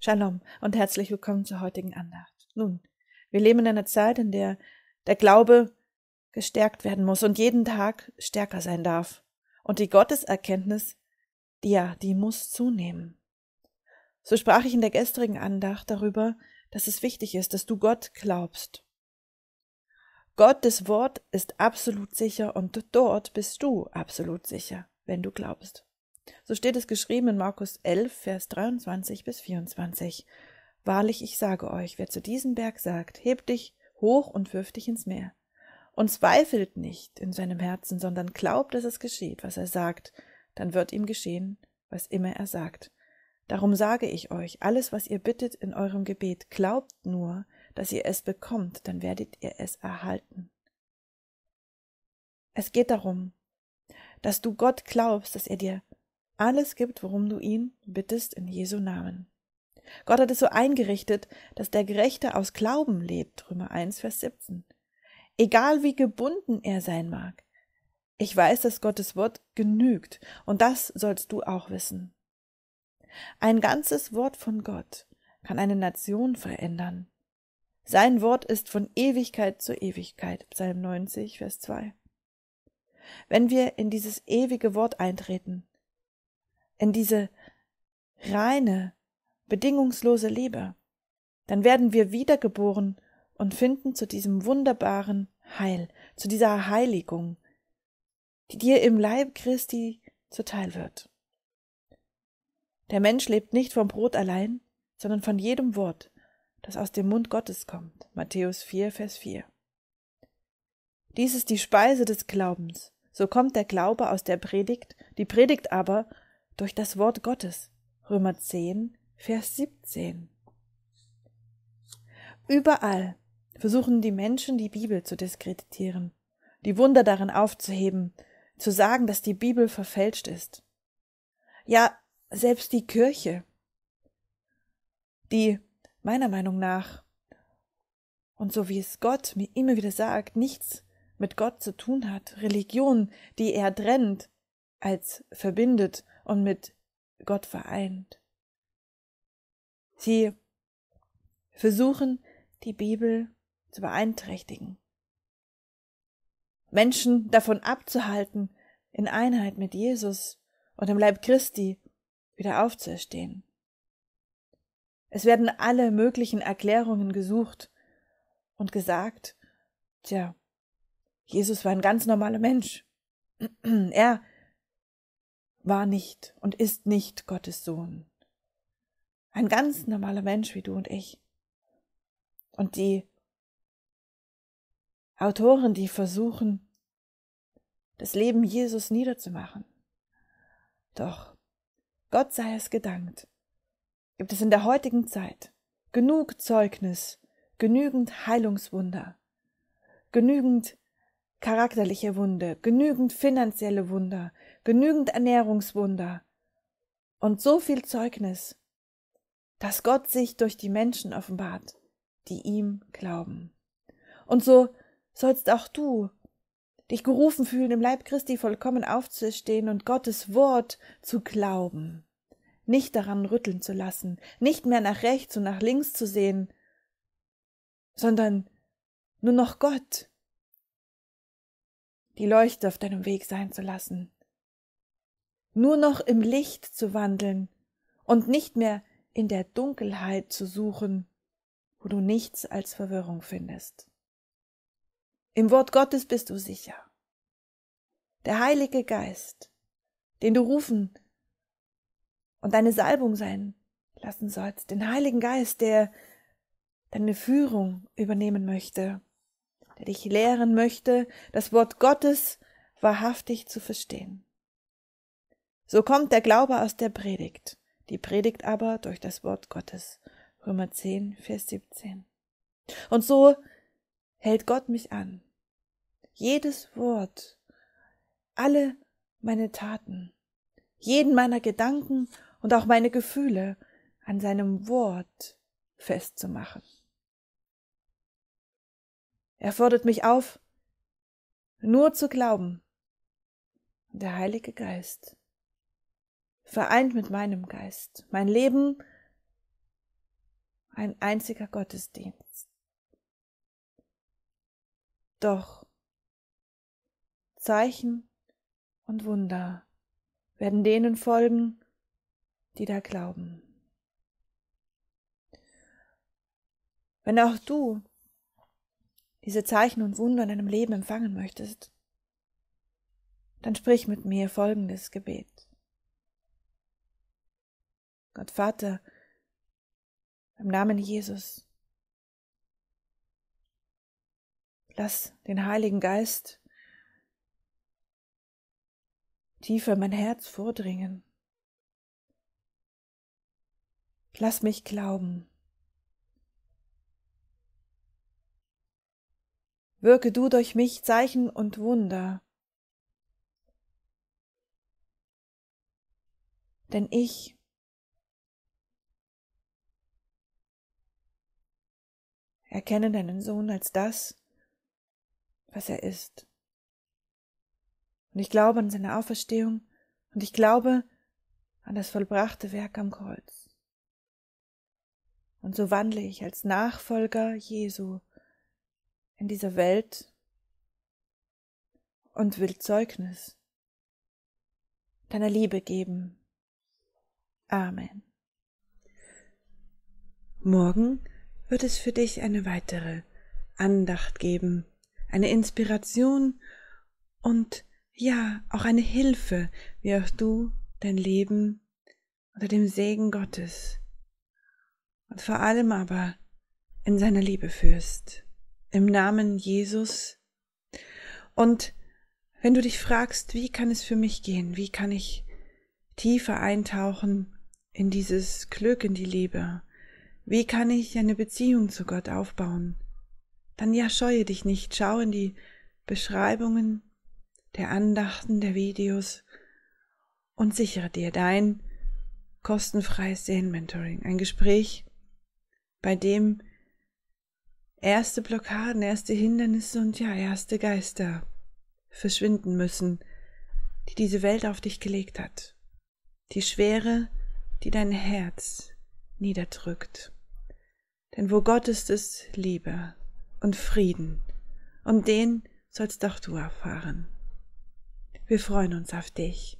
Shalom und herzlich willkommen zur heutigen Andacht. Nun, wir leben in einer Zeit, in der der Glaube gestärkt werden muss und jeden Tag stärker sein darf. Und die Gotteserkenntnis, die, ja, die muss zunehmen. So sprach ich in der gestrigen Andacht darüber, dass es wichtig ist, dass du Gott glaubst. Gottes Wort ist absolut sicher und dort bist du absolut sicher, wenn du glaubst. So steht es geschrieben in Markus 11, Vers 23 bis 24. Wahrlich, ich sage euch, wer zu diesem Berg sagt, heb dich hoch und wirf dich ins Meer, und zweifelt nicht in seinem Herzen, sondern glaubt, dass es geschieht, was er sagt, dann wird ihm geschehen, was immer er sagt. Darum sage ich euch, alles, was ihr bittet in eurem Gebet, glaubt nur, dass ihr es bekommt, dann werdet ihr es erhalten. Es geht darum, dass du Gott glaubst, dass er dir alles gibt, worum du ihn bittest in Jesu Namen. Gott hat es so eingerichtet, dass der Gerechte aus Glauben lebt, Römer 1, Vers 17. Egal wie gebunden er sein mag. Ich weiß, dass Gottes Wort genügt, und das sollst du auch wissen. Ein ganzes Wort von Gott kann eine Nation verändern. Sein Wort ist von Ewigkeit zu Ewigkeit. Psalm 90, Vers 2. Wenn wir in dieses ewige Wort eintreten, in diese reine, bedingungslose Liebe, dann werden wir wiedergeboren und finden zu diesem wunderbaren Heil, zu dieser Heiligung, die dir im Leib Christi zuteil wird. Der Mensch lebt nicht vom Brot allein, sondern von jedem Wort, das aus dem Mund Gottes kommt. Matthäus 4, Vers 4. Dies ist die Speise des Glaubens. So kommt der Glaube aus der Predigt, die Predigt aber durch das Wort Gottes. Römer 10, Vers 17. Überall versuchen die Menschen, die Bibel zu diskreditieren, die Wunder darin aufzuheben, zu sagen, dass die Bibel verfälscht ist. Ja, selbst die Kirche, die meiner Meinung nach und so wie es Gott mir immer wieder sagt, nichts mit Gott zu tun hat, Religion, die er trennt, als verbindet und mit Gott vereint. Sie versuchen, die Bibel zu beeinträchtigen, Menschen davon abzuhalten, in Einheit mit Jesus und im Leib Christi wieder aufzuerstehen. Es werden alle möglichen Erklärungen gesucht und gesagt, tja, Jesus war ein ganz normaler Mensch. Er war nicht und ist nicht Gottes Sohn. Ein ganz normaler Mensch wie du und ich. Und die Autoren, die versuchen, das Leben Jesus niederzumachen. Doch, Gott sei es gedankt, gibt es in der heutigen Zeit genug Zeugnis, genügend Heilungswunder, genügend charakterliche Wunde, genügend finanzielle Wunder, genügend Ernährungswunder und so viel Zeugnis, dass Gott sich durch die Menschen offenbart, die ihm glauben. Und so sollst auch du dich gerufen fühlen, im Leib Christi vollkommen aufzustehen und Gottes Wort zu glauben, nicht daran rütteln zu lassen, nicht mehr nach rechts und nach links zu sehen, sondern nur noch Gott die Leuchte auf deinem Weg sein zu lassen. Nur noch im Licht zu wandeln und nicht mehr in der Dunkelheit zu suchen, wo du nichts als Verwirrung findest. Im Wort Gottes bist du sicher. Der Heilige Geist, den du rufen und deine Salbung sein lassen sollst, den Heiligen Geist, der deine Führung übernehmen möchte, der dich lehren möchte, das Wort Gottes wahrhaftig zu verstehen. So kommt der Glaube aus der Predigt, die Predigt aber durch das Wort Gottes. Römer 10, Vers 17. Und so hält Gott mich an. Jedes Wort, alle meine Taten, jeden meiner Gedanken und auch meine Gefühle an seinem Wort festzumachen. Er fordert mich auf, nur zu glauben. der Heilige Geist, vereint mit meinem Geist, mein Leben, ein einziger Gottesdienst. Doch Zeichen und Wunder werden denen folgen, die da glauben. Wenn auch du diese Zeichen und Wunder in deinem Leben empfangen möchtest, dann sprich mit mir folgendes Gebet. Gott Vater, im Namen Jesus, lass den Heiligen Geist tiefer in mein Herz vordringen. Lass mich glauben, wirke du durch mich Zeichen und Wunder. Denn ich erkenne deinen Sohn als das, was er ist. Und ich glaube an seine Auferstehung und ich glaube an das vollbrachte Werk am Kreuz. Und so wandle ich als Nachfolger Jesu in dieser Welt und will Zeugnis deiner Liebe geben. Amen. Morgen wird es für dich eine weitere Andacht geben, eine Inspiration und ja, auch eine Hilfe, wie auch du dein Leben unter dem Segen Gottes und vor allem aber in seiner Liebe führst im Namen Jesus. Und wenn du dich fragst, wie kann es für mich gehen, wie kann ich tiefer eintauchen in dieses Glück, in die Liebe, wie kann ich eine Beziehung zu Gott aufbauen, dann ja scheue dich nicht, schau in die Beschreibungen der Andachten, der Videos und sichere dir dein kostenfreies Seelenmentoring, ein Gespräch, bei dem erste Blockaden, erste Hindernisse und ja, erste Geister verschwinden müssen, die diese Welt auf dich gelegt hat. Die Schwere, die dein Herz niederdrückt. Denn wo Gott ist, ist Liebe und Frieden. Und den sollst auch du erfahren. Wir freuen uns auf dich.